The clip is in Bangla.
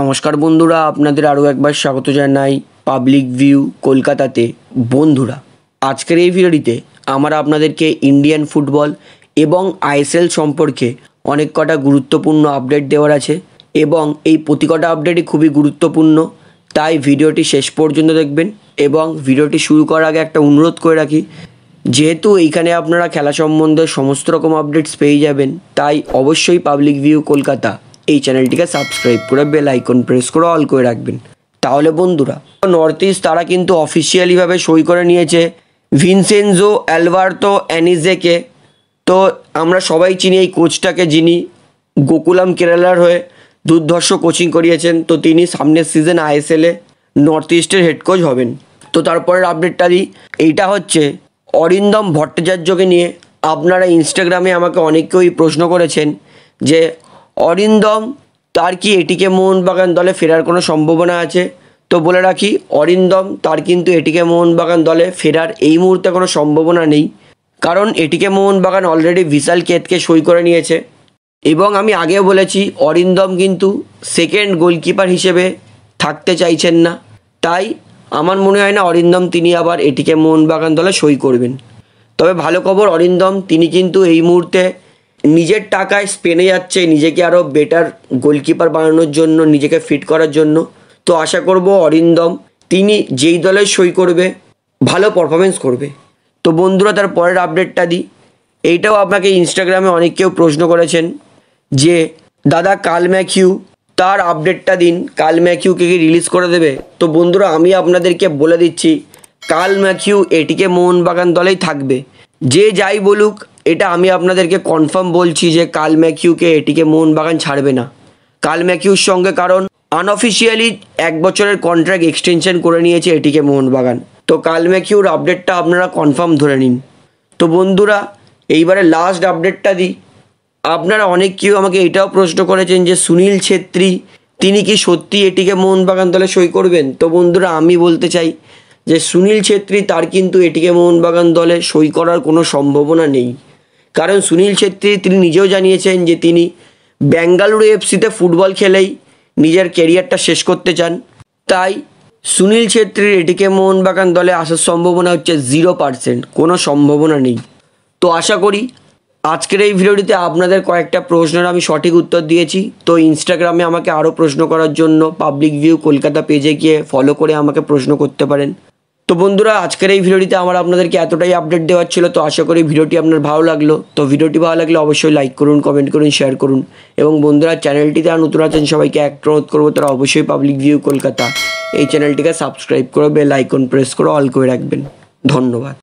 নমস্কার বন্ধুরা আপনাদের আরও একবার স্বাগত জানাই পাবলিক ভিউ কলকাতাতে বন্ধুরা আজকের এই ভিডিওটিতে আমরা আপনাদেরকে ইন্ডিয়ান ফুটবল এবং আইএসএল সম্পর্কে অনেক কটা গুরুত্বপূর্ণ আপডেট দেওয়ার আছে এবং এই প্রতি কটা আপডেটই খুবই গুরুত্বপূর্ণ তাই ভিডিওটি শেষ পর্যন্ত দেখবেন এবং ভিডিওটি শুরু করার আগে একটা অনুরোধ করে রাখি যেহেতু এইখানে আপনারা খেলা সম্বন্ধে সমস্ত রকম আপডেটস পেয়ে যাবেন তাই অবশ্যই পাবলিক ভিউ কলকাতা এই চ্যানেলটিকে সাবস্ক্রাইব করে বেল আইকন প্রেস করে অল করে রাখবেন তাহলে বন্ধুরা নর্থ ইস্ট তারা কিন্তু অফিসিয়ালিভাবে সই করে নিয়েছে ভিনসেনজো অ্যালভার্তো অ্যানিজেকে তো আমরা সবাই চিনি এই কোচটাকে যিনি গোকুলাম কেরালার হয়ে দুর্ধর্ষ কোচিং করিয়েছেন তো তিনি সামনের সিজন আইএসএলে নর্থ ইস্টের হেড কোচ হবেন তো তারপরের আপডেটটা দিই এইটা হচ্ছে অরিন্দম ভট্টাচার্যকে নিয়ে আপনারা ইনস্টাগ্রামে আমাকে অনেকেই প্রশ্ন করেছেন যে অরিন্দম তার কি এটিকে মোহনবাগান দলে ফেরার কোনো সম্ভাবনা আছে তো বলে রাখি অরিন্দম তার কিন্তু এটিকে মোহনবাগান দলে ফেরার এই মুহূর্তে কোনো সম্ভাবনা নেই কারণ এটিকে মোহনবাগান অলরেডি বিশাল কেতকে সই করে নিয়েছে এবং আমি আগেও বলেছি অরিন্দম কিন্তু সেকেন্ড গোলকিপার হিসেবে থাকতে চাইছেন না তাই আমার মনে হয় না অরিন্দম তিনি আবার এটিকে মোহনবাগান দলে সই করবেন তবে ভালো খবর অরিন্দম তিনি কিন্তু এই মুহূর্তে নিজের টাকায় স্পেনে যাচ্ছে নিজেকে আরও বেটার গোলকিপার বানানোর জন্য নিজেকে ফিট করার জন্য তো আশা করব অরিন্দম তিনি যেই দলে সই করবে ভালো পারফরমেন্স করবে তো বন্ধুরা তার পরের আপডেটটা দিই এইটাও আপনাকে ইনস্টাগ্রামে অনেক কেউ প্রশ্ন করেছেন যে দাদা কাল ম্যাকিউ তার আপডেটটা দিন কাল ম্যাকিউকে কি রিলিজ করে দেবে তো বন্ধুরা আমি আপনাদেরকে বলে দিচ্ছি কাল ম্যাকিউ এটিকে মোহনবাগান দলেই থাকবে যে যাই বলুক এটা আমি আপনাদেরকে কনফার্ম বলছি যে কাল ম্যাকিউকে এটিকে মোহনবাগান ছাড়বে না কাল ম্যাকিউর সঙ্গে কারণ আনঅফিসিয়ালি এক বছরের কন্ট্রাক্ট এক্সটেনশন করে নিয়েছে এটিকে মোহনবাগান তো কাল ম্যাকিউর আপডেটটা আপনারা কনফার্ম ধরে নিন তো বন্ধুরা এইবারে লাস্ট আপডেটটা দিই আপনারা অনেক কেউ আমাকে এটাও প্রশ্ন করেছেন যে সুনীল ছেত্রী তিনি কি সত্যি এটিকে মোহনবাগান দলে সই করবেন তো বন্ধুরা আমি বলতে চাই যে সুনীল ছেত্রী তার কিন্তু এটিকে মোহনবাগান দলে সই করার কোনো সম্ভাবনা নেই কারণ সুনীল ছেত্রী তিনি নিজেও জানিয়েছেন যে তিনি বেঙ্গালুরু এফসিতে ফুটবল খেলেই নিজের কেরিয়ারটা শেষ করতে চান তাই সুনীল ছেত্রীর এটিকে মোহনবাগান দলে আসার সম্ভাবনা হচ্ছে জিরো পার্সেন্ট কোনো সম্ভাবনা নেই তো আশা করি আজকের এই ভিডিওটিতে আপনাদের কয়েকটা প্রশ্নের আমি সঠিক উত্তর দিয়েছি তো ইনস্টাগ্রামে আমাকে আরও প্রশ্ন করার জন্য পাবলিক ভিউ কলকাতা পেজে গিয়ে ফলো করে আমাকে প্রশ্ন করতে পারেন তো বন্ধুরা আজকের এই ভিডিওটিতে আমার আপনাদেরকে এতটাই আপডেট দেওয়ার ছিল তো আশা করি ভিডিওটি আপনার ভালো লাগলো তো ভিডিওটি ভালো লাগলে অবশ্যই লাইক করুন কমেন্ট করুন শেয়ার করুন এবং বন্ধুরা চ্যানেলটি তারা নতুন আছেন সবাইকে এক অনুরোধ করবো তারা অবশ্যই পাবলিক ভিউ কলকাতা এই চ্যানেলটিকে সাবস্ক্রাইব করে বেল আইকন প্রেস করে অল করে রাখবেন ধন্যবাদ